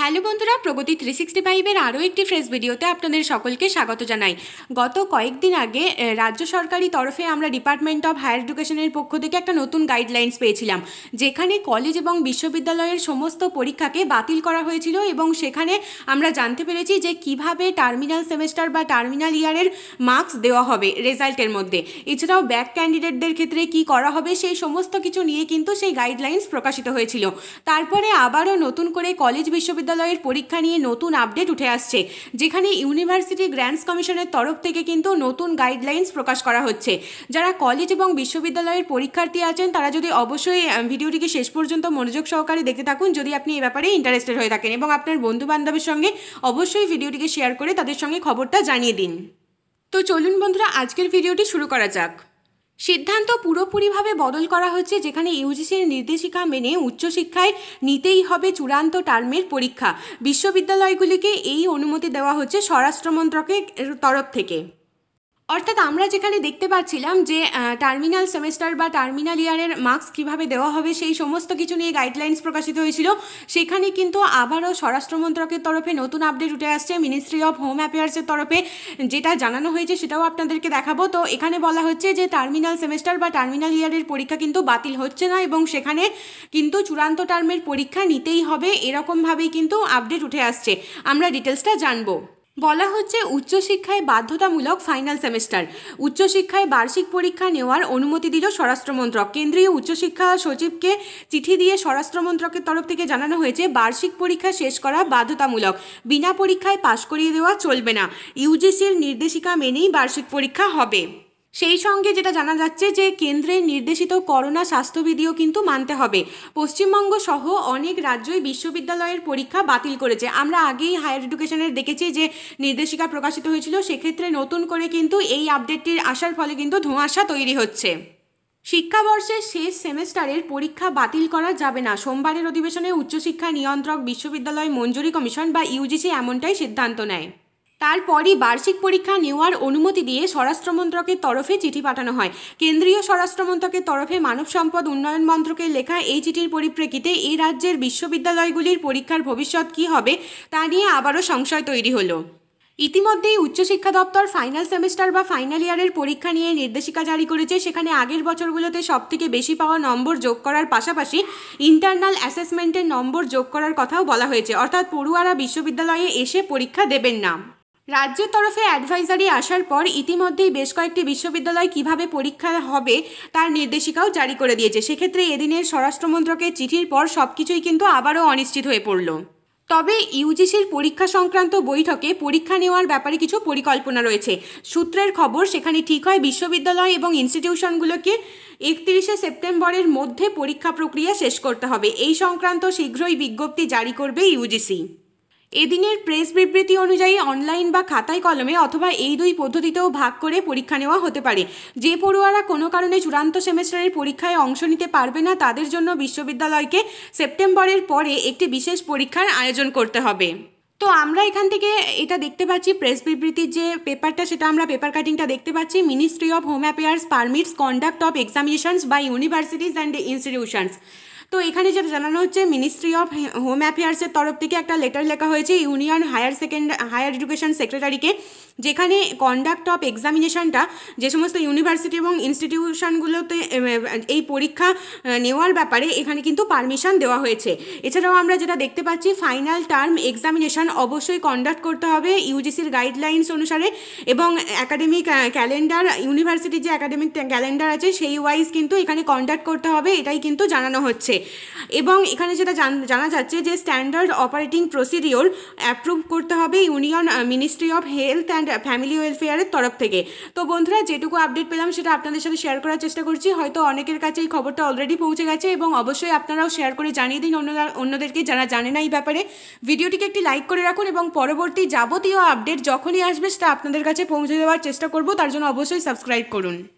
hello বন্ধুরা প্রগতি three sixty ফাইভের আরও একটি ফ্রেশ ভিডিওতে আপনাদের সকলকে স্বাগত জানাই গত কয়েকদিন আগে রাজ্য সরকারি তরফে আমরা ডিপার্টমেন্ট অফ হায়ার এডুকেশনের পক্ষ থেকে একটা নতুন গাইডলাইন্স পেয়েছিলাম যেখানে কলেজ এবং বিশ্ববিদ্যালয়ের সমস্ত পরীক্ষাকে বাতিল করা হয়েছিল এবং সেখানে আমরা জানতে পেরেছি যে কিভাবে টার্মিনাল সেমেস্টার বা টার্মিনাল ইয়ারের মার্কস দেওয়া হবে রেজাল্টের মধ্যে এছাড়াও ব্যাক ক্যান্ডিডেটদের ক্ষেত্রে কি করা হবে সেই সমস্ত কিছু নিয়ে কিন্তু সেই গাইডলাইন্স প্রকাশিত হয়েছিল তারপরে আবারও নতুন করে কলেজ বিশ্ববিদ্যালয় বিশ্ববিদ্যালয়ের পরীক্ষা নিয়ে নতুন আপডেট উঠে আসছে যেখানে ইউনিভার্সিটি গ্র্যান্ডস কমিশনের তরফ থেকে কিন্তু নতুন গাইডলাইন্স প্রকাশ করা হচ্ছে যারা কলেজ এবং বিশ্ববিদ্যালয়ের পরীক্ষার্থী আছেন তারা যদি অবশ্যই ভিডিওটিকে শেষ পর্যন্ত মনোযোগ সহকারে দেখে থাকুন যদি আপনি এ ব্যাপারে ইন্টারেস্টেড হয়ে থাকেন এবং আপনার বন্ধু বান্ধবের সঙ্গে অবশ্যই ভিডিওটিকে শেয়ার করে তাদের সঙ্গে খবরটা জানিয়ে দিন তো চলুন বন্ধুরা আজকের ভিডিওটি শুরু করা যাক সিদ্ধান্ত পুরোপুরিভাবে বদল করা হচ্ছে যেখানে ইউজিসির নির্দেশিকা মেনে উচ্চশিক্ষায় নিতেই হবে চূড়ান্ত টার্মের পরীক্ষা বিশ্ববিদ্যালয়গুলিকে এই অনুমতি দেওয়া হচ্ছে স্বরাষ্ট্র মন্ত্রকের তরফ থেকে অর্থাৎ আমরা যেখানে দেখতে পাচ্ছিলাম যে টার্মিনাল সেমেস্টার বা টার্মিনাল ইয়ারের মার্কস কিভাবে দেওয়া হবে সেই সমস্ত কিছু নিয়ে গাইডলাইন্স প্রকাশিত হয়েছিল সেখানে কিন্তু আবারও স্বরাষ্ট্র মন্ত্রকের তরফে নতুন আপডেট উঠে আসছে মিনিস্ট্রি অফ হোম অ্যাফেয়ার্সের তরফে যেটা জানানো হয়েছে সেটাও আপনাদেরকে দেখাবো তো এখানে বলা হচ্ছে যে টার্মিনাল সেমেস্টার বা টার্মিনাল ইয়ারের পরীক্ষা কিন্তু বাতিল হচ্ছে না এবং সেখানে কিন্তু চূড়ান্ত টার্মের পরীক্ষা নিতেই হবে এরকমভাবেই কিন্তু আপডেট উঠে আসছে আমরা ডিটেলসটা জানবো বলা হচ্ছে উচ্চশিক্ষায় বাধ্যতামূলক ফাইনাল সেমিস্টার উচ্চশিক্ষায় বার্ষিক পরীক্ষা নেওয়ার অনুমতি দিল স্বরাষ্ট্রমন্ত্রক কেন্দ্রীয় উচ্চশিক্ষা সচিবকে চিঠি দিয়ে স্বরাষ্ট্রমন্ত্রকের তরফ থেকে জানানো হয়েছে বার্ষিক পরীক্ষা শেষ করা বাধ্যতামূলক বিনা পরীক্ষায় পাশ করিয়ে দেওয়া চলবে না ইউজিসির নির্দেশিকা মেনেই বার্ষিক পরীক্ষা হবে সেই সঙ্গে যেটা জানা যাচ্ছে যে কেন্দ্রের নির্দেশিত করোনা স্বাস্থ্যবিধিও কিন্তু মানতে হবে পশ্চিমবঙ্গ সহ অনেক রাজ্যই বিশ্ববিদ্যালয়ের পরীক্ষা বাতিল করেছে আমরা আগেই হায়ার এডুকেশনের দেখেছি যে নির্দেশিকা প্রকাশিত হয়েছিল সেক্ষেত্রে নতুন করে কিন্তু এই আপডেটটির আসার ফলে কিন্তু ধোঁয়াশা তৈরি হচ্ছে শিক্ষাবর্ষের শেষ সেমেস্টারের পরীক্ষা বাতিল করা যাবে না সোমবারের অধিবেশনে উচ্চশিক্ষা নিয়ন্ত্রক বিশ্ববিদ্যালয় মঞ্জুরি কমিশন বা ইউজিসি এমনটাই সিদ্ধান্ত নেয় তারপরই বার্ষিক পরীক্ষা নেওয়ার অনুমতি দিয়ে স্বরাষ্ট্র মন্ত্রকের তরফে চিঠি পাঠানো হয় কেন্দ্রীয় স্বরাষ্ট্র মন্ত্রকের তরফে মানব সম্পদ উন্নয়ন মন্ত্রকের লেখা এই চিঠির পরিপ্রেক্ষিতে এই রাজ্যের বিশ্ববিদ্যালয়গুলির পরীক্ষার ভবিষ্যৎ কী হবে তা নিয়ে আবারও সংশয় তৈরি হলো ইতিমধ্যেই উচ্চশিক্ষা দপ্তর ফাইনাল সেমিস্টার বা ফাইনাল ইয়ারের পরীক্ষা নিয়ে নির্দেশিকা জারি করেছে সেখানে আগের বছরগুলোতে সবথেকে বেশি পাওয়া নম্বর যোগ করার পাশাপাশি ইন্টারনাল অ্যাসেসমেন্টের নম্বর যোগ করার কথাও বলা হয়েছে অর্থাৎ পড়ুয়ারা বিশ্ববিদ্যালয়ে এসে পরীক্ষা দেবেন না রাজ্যের তরফে অ্যাডভাইজারি আসার পর ইতিমধ্যেই বেশ কয়েকটি বিশ্ববিদ্যালয় কিভাবে পরীক্ষা হবে তার নির্দেশিকাও জারি করে দিয়েছে সেক্ষেত্রে এদিনের স্বরাষ্ট্রমন্ত্রকের চিঠির পর সব কিছুই কিন্তু আবারও অনিশ্চিত হয়ে পড়ল তবে ইউজিসির পরীক্ষা সংক্রান্ত বৈঠকে পরীক্ষা নেওয়ার ব্যাপারে কিছু পরিকল্পনা রয়েছে সূত্রের খবর সেখানে ঠিক হয় বিশ্ববিদ্যালয় এবং ইনস্টিটিউশনগুলোকে একত্রিশে সেপ্টেম্বরের মধ্যে পরীক্ষা প্রক্রিয়া শেষ করতে হবে এই সংক্রান্ত শীঘ্রই বিজ্ঞপ্তি জারি করবে ইউজিসি এদিনের প্রেস বিবৃতি অনুযায়ী অনলাইন বা খাতায় কলমে অথবা এই দুই পদ্ধতিতেও ভাগ করে পরীক্ষা নেওয়া হতে পারে যে পড়ুয়ারা কোনো কারণে চূড়ান্ত সেমিস্টারের পরীক্ষায় অংশ নিতে পারবে না তাদের জন্য বিশ্ববিদ্যালয়কে সেপ্টেম্বরের পরে একটি বিশেষ পরীক্ষার আয়োজন করতে হবে তো আমরা এখান থেকে এটা দেখতে পাচ্ছি প্রেস বিবৃতির যে পেপারটা সেটা আমরা পেপার কাটিংটা দেখতে পাচ্ছি ministry of home affairs permits conduct of examinations by universities and institutions তো এখানে যেটা জানানো হচ্ছে মিনিস্ট্রি অফ হোম অ্যাফেয়ার্সের তরফ থেকে একটা লেটার লেখা হয়েছে union higher second higher education সেক্রেটারিকে যেখানে কন্ডাক্ট অফ এক্সামিনেশনটা যে সমস্ত ইউনিভার্সিটি এবং ইনস্টিটিউশনগুলোতে এই পরীক্ষা নেওয়ার ব্যাপারে এখানে কিন্তু পারমিশন দেওয়া হয়েছে এছাড়াও আমরা যেটা দেখতে পাচ্ছি ফাইনাল টার্ম এক্সামিনেশন অবশ্যই কন্ডাক্ট করতে হবে ইউজিসির গাইডলাইন্স অনুসারে এবং একাডেমিক ক্যালেন্ডার ইউনিভার্সিটির যে একাডেমিক ক্যালেন্ডার আছে সেই ওয়াইজ কিন্তু এখানে কন্ডাক্ট করতে হবে এটাই কিন্তু জানানো হচ্ছে হয়েছে এবং এখানে যেটা জানা যাচ্ছে যে স্ট্যান্ডার্ড অপারেটিং প্রসিডিওর অ্যাপ্রুভ করতে হবে union ministry of health and family ওয়েলফেয়ারের তরফ থেকে তো বন্ধুরা যেটুকু আপডেট পেলাম সেটা আপনাদের সাথে শেয়ার করার চেষ্টা করছি হয়তো অনেকের কাছে এই খবরটা অলরেডি পৌঁছে গেছে এবং অবশ্যই আপনারাও শেয়ার করে জানিয়ে দিন অন্যদেরকে যারা জানে না এই ব্যাপারে ভিডিওটিকে একটি লাইক করে রাখুন এবং পরবর্তী যাবতীয় আপডেট যখনই আসবে সেটা আপনাদের কাছে পৌঁছে দেওয়ার চেষ্টা করব তার জন্য অবশ্যই সাবস্ক্রাইব করুন